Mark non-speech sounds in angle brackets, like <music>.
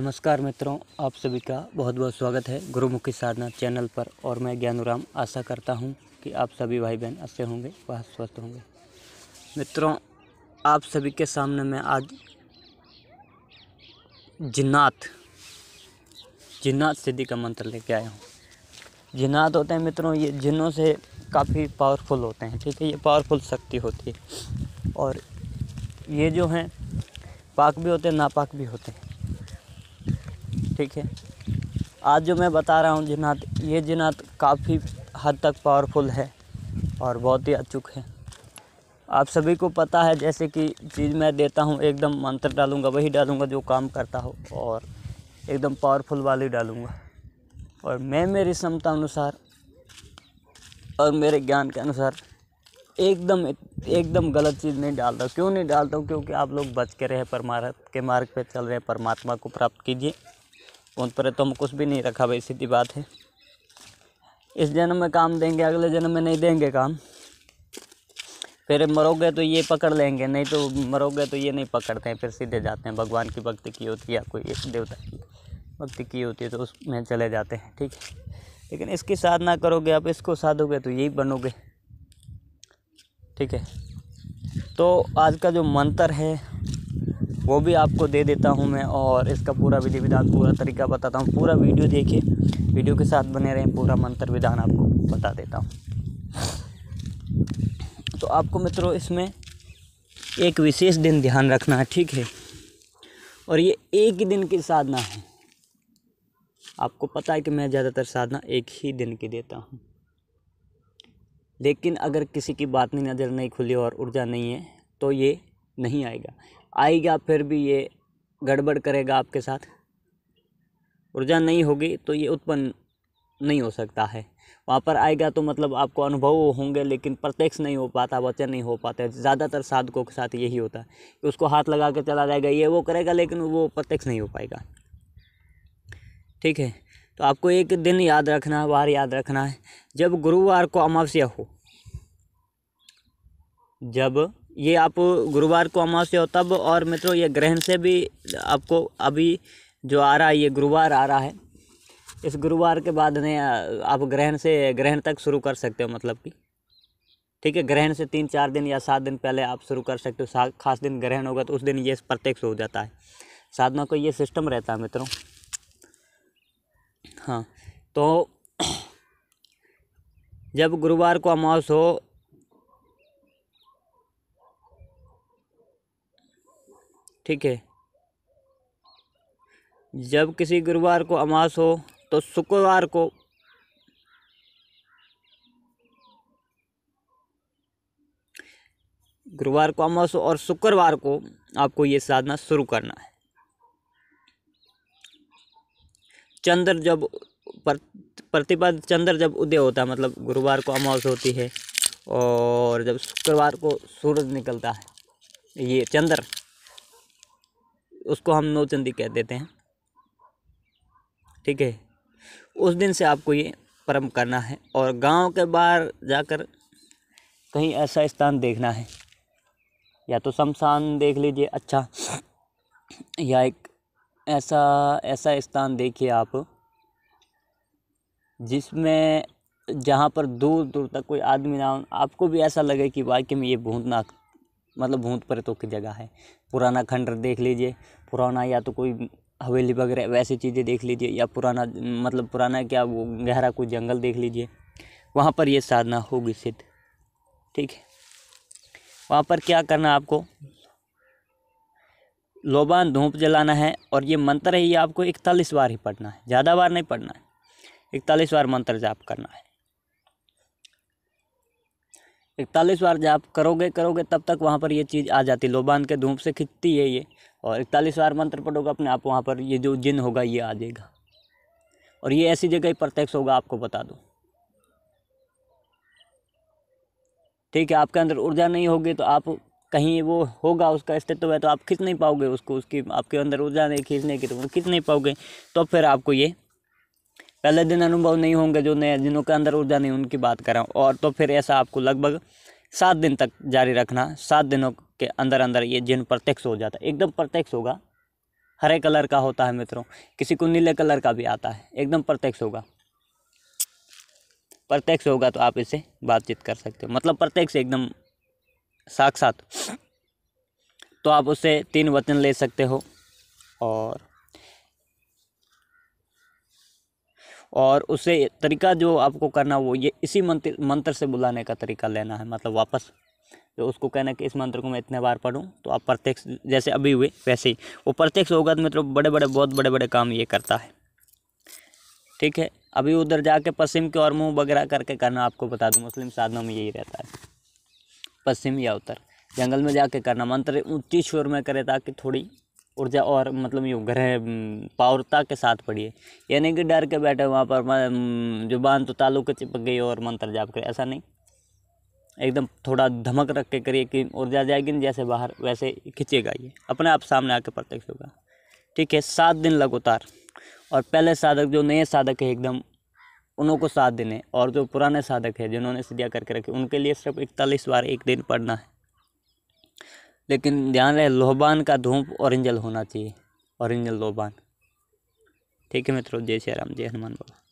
नमस्कार मित्रों आप सभी का बहुत बहुत स्वागत है गुरुमुखी साधना चैनल पर और मैं ज्ञानूराम आशा करता हूं कि आप सभी भाई बहन अच्छे होंगे वह स्वस्थ होंगे मित्रों आप सभी के सामने मैं आज जिन्नात जिन्नात सिद्धि का मंत्र लेके आया हूँ जिन्नात होते हैं मित्रों ये जिन्नों से काफ़ी पावरफुल होते हैं ठीक है ये पावरफुल शक्ति होती है और ये जो हैं पाक भी होते हैं नापाक भी होते हैं ठीक है आज जो मैं बता रहा हूँ जिनात ये जिनात काफ़ी हद तक पावरफुल है और बहुत ही अचूक है आप सभी को पता है जैसे कि चीज़ मैं देता हूँ एकदम मंत्र डालूँगा वही डालूँगा जो काम करता हो और एकदम पावरफुल वाली डालूँगा और मैं मेरी क्षमता अनुसार और मेरे ज्ञान के अनुसार एकदम एकदम गलत चीज़ नहीं डालता क्यों नहीं डालता हूँ क्योंकि आप लोग बच के रहे परमार्थ के मार्ग पे चल रहे हैं परमात्मा को प्राप्त कीजिए भूत पर तो हम कुछ भी नहीं रखा भाई सीधी बात है इस जन्म में काम देंगे अगले जन्म में नहीं देंगे काम फिर मरोगे तो ये पकड़ लेंगे नहीं तो मरोगे तो ये नहीं पकड़ते हैं फिर सीधे जाते हैं भगवान की भक्ति की होती है या कोई देवता की भक्ति की होती है तो उसमें चले जाते हैं ठीक है लेकिन इसकी साधना करोगे आप इसको साधोगे तो यही बनोगे ठीक है तो आज का जो मंत्र है वो भी आपको दे देता हूँ मैं और इसका पूरा विधि विधान पूरा तरीका बताता हूँ पूरा वीडियो देखिए वीडियो के साथ बने रहें पूरा मंत्र विधान आपको बता देता हूँ तो आपको मित्रों इसमें एक विशेष दिन ध्यान रखना है ठीक है और ये एक ही दिन की साधना है आपको पता है कि मैं ज़्यादातर साधना एक ही दिन की देता हूँ लेकिन अगर किसी की बात नहीं नज़र नहीं खुली और ऊर्जा नहीं है तो ये नहीं आएगा आएगा फिर भी ये गड़बड़ करेगा आपके साथ ऊर्जा नहीं होगी तो ये उत्पन्न नहीं हो सकता है वहाँ पर आएगा तो मतलब आपको अनुभव होंगे लेकिन प्रत्यक्ष नहीं हो पाता वचन नहीं हो पाता ज़्यादातर साधकों के साथ यही होता है कि उसको हाथ लगा कर चला जाएगा ये वो करेगा लेकिन वो प्रत्यक्ष नहीं हो पाएगा ठीक है तो आपको एक दिन याद रखना है वार याद रखना है जब गुरुवार को अमावस्या हो जब ये आप गुरुवार को अमावस्या हो तब और मित्रों ये ग्रहण से भी आपको अभी जो आ रहा है ये गुरुवार आ रहा है इस गुरुवार के बाद ने आप ग्रहण से ग्रहण तक शुरू कर सकते हो मतलब कि ठीक है ग्रहण से तीन चार दिन या सात दिन पहले आप शुरू कर सकते हो खास दिन ग्रहण होगा तो उस दिन ये प्रत्यक्ष हो जाता है साधना को ये सिस्टम रहता है मित्रों हाँ तो <clears throat> जब गुरुवार को अमावस हो ठीक है जब किसी गुरुवार को अमास हो तो शुक्रवार को गुरुवार को अमास और शुक्रवार को आपको ये साधना शुरू करना है चंद्र जब प्रतिपद चंद्र जब उदय होता है मतलब गुरुवार को अमावस होती है और जब शुक्रवार को सूरज निकलता है ये चंद्र उसको हम नौचंदी कह देते हैं ठीक है उस दिन से आपको ये परम करना है और गांव के बाहर जाकर कहीं ऐसा स्थान देखना है या तो शमशान देख लीजिए अच्छा या एक ऐसा ऐसा स्थान देखिए आप जिसमें जहाँ पर दूर दूर तक कोई आदमी ना हो आपको भी ऐसा लगे कि वाकई में ये भूत नाक मतलब भूत पर तो की जगह है पुराना खंडर देख लीजिए पुराना या तो कोई हवेली वगैरह वैसी चीज़ें देख लीजिए या पुराना मतलब पुराना क्या वो गहरा कोई जंगल देख लीजिए वहाँ पर ये साधना होगी सिद्ध ठीक है वहाँ पर क्या करना आपको लोबान धूप जलाना है और ये मंत्र है ये आपको इकतालीस बार ही पढ़ना है ज़्यादा बार नहीं पढ़ना है इकतालीस बार मंत्र जाप करना है इकतालीस बार जब आप करोगे करोगे तब तक वहाँ पर ये चीज़ आ जाती लोबान के धूप से खिंचती है ये और इकतालीस बार मंत्र पढ़ोगे अपने आप वहाँ पर ये जो जिन होगा ये आ जाएगा और ये ऐसी जगह ही प्रत्यक्ष होगा आपको बता दूँ ठीक है आपके अंदर ऊर्जा नहीं होगी तो आप कहीं वो होगा उसका अस्तित्व है तो आप खींच नहीं पाओगे उसको उसकी आपके अंदर ऊर्जा नहीं खींचने की तो खींच नहीं पाओगे तो फिर आपको ये पहले दिन अनुभव नहीं होंगे जो नए जिनों के अंदर ऊर्जा नहीं उनकी बात कर रहा हूँ और तो फिर ऐसा आपको लगभग सात दिन तक जारी रखना सात दिनों के अंदर अंदर ये जिन प्रत्यक्ष हो जाता है एकदम प्रत्यक्ष होगा हरे कलर का होता है मित्रों किसी को नीले कलर का भी आता है एकदम प्रत्यक्ष होगा प्रत्यक्ष होगा तो आप इसे बातचीत कर सकते हो मतलब प्रत्यक्ष एकदम साक्षात तो आप उससे तीन वचन ले सकते हो और और उसे तरीका जो आपको करना वो ये इसी मंत्र मंत्र से बुलाने का तरीका लेना है मतलब वापस तो उसको कहना कि इस मंत्र को मैं इतने बार पढ़ूँ तो आप प्रत्यक्ष जैसे अभी हुए वैसे ही वो प्रत्यक्ष होगा तो मतलब बड़े बड़े बहुत बड़े बड़े काम ये करता है ठीक है अभी उधर जाके पश्चिम की ओर मुंह वगैरह करके करना आपको बता दूँ मुस्लिम साधनों में यही रहता है पश्चिम या उत्तर जंगल में जाके करना मंत्र ऊंची शोर में करे ताकि थोड़ी ऊर्जा और मतलब यूँ ग्रह पावरता के साथ पढ़िए यानी कि डर के बैठे वहाँ पर जुबान तो तालु के चिपक गई और मंत्र जाप करे ऐसा नहीं एकदम थोड़ा धमक रख के करिए कि ऊर्जा जाएगी जैसे बाहर वैसे खींचेगा ये अपने आप सामने आके प्रत्यक्ष होगा ठीक है सात दिन लगातार और पहले साधक जो नए साधक है एकदम उनको सात दिन है और जो पुराने साधक है जिन्होंने सिद्धियाँ करके रखी उनके लिए सिर्फ इकतालीस बार एक दिन पढ़ना है लेकिन ध्यान रहे लोहबान का धूप ओरिजिनल होना चाहिए ओरिजिनल लोबान ठीक है मित्रों जय श्री राम जय हनुमान बाबा